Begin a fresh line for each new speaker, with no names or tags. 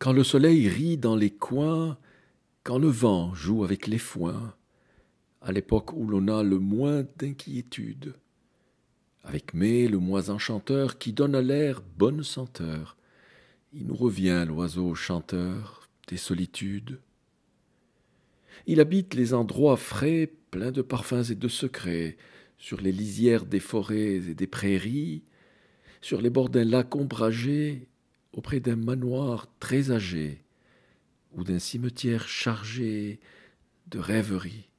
quand le soleil rit dans les coins, quand le vent joue avec les foins, à l'époque où l'on a le moins d'inquiétude, avec mai le mois enchanteur qui donne à l'air bonne senteur, il nous revient l'oiseau chanteur des solitudes. Il habite les endroits frais, pleins de parfums et de secrets, sur les lisières des forêts et des prairies, sur les bords d'un lac ombragé auprès d'un manoir très âgé ou d'un cimetière chargé de rêveries.